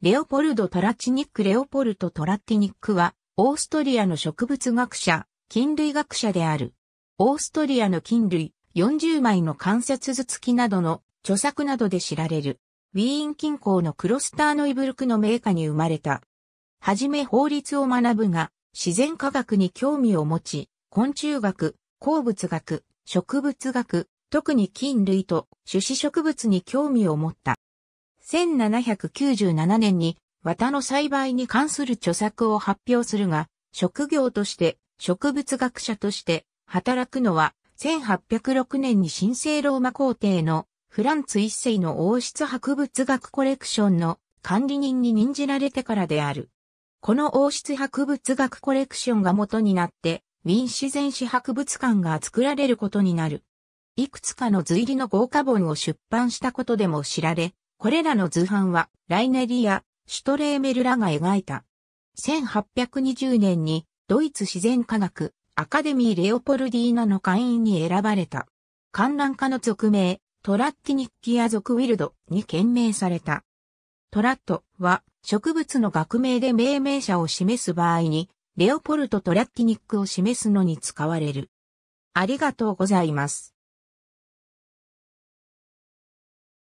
レオポルド・トラチニック・レオポルト・トラティニックは、オーストリアの植物学者、菌類学者である。オーストリアの菌類、40枚の関節付きなどの著作などで知られる。ウィーン近郊のクロスターノイブルクの名家に生まれた。はじめ法律を学ぶが、自然科学に興味を持ち、昆虫学、鉱物学、植物学、特に菌類と種子植物に興味を持った。1797年に綿の栽培に関する著作を発表するが、職業として植物学者として働くのは1806年に新生ローマ皇帝のフランツ一世の王室博物学コレクションの管理人に任じられてからである。この王室博物学コレクションが元になって、ウィン自然史博物館が作られることになる。いくつかの随理の豪華本を出版したことでも知られ、これらの図版は、ライネリア、シュトレーメルらが描いた。1820年に、ドイツ自然科学、アカデミー・レオポルディーナの会員に選ばれた。観覧家の俗名、トラッティニッキア族ウィルドに懸名された。トラットは植物の学名で命名者を示す場合に、レオポルト・トラッティニックを示すのに使われる。ありがとうございます。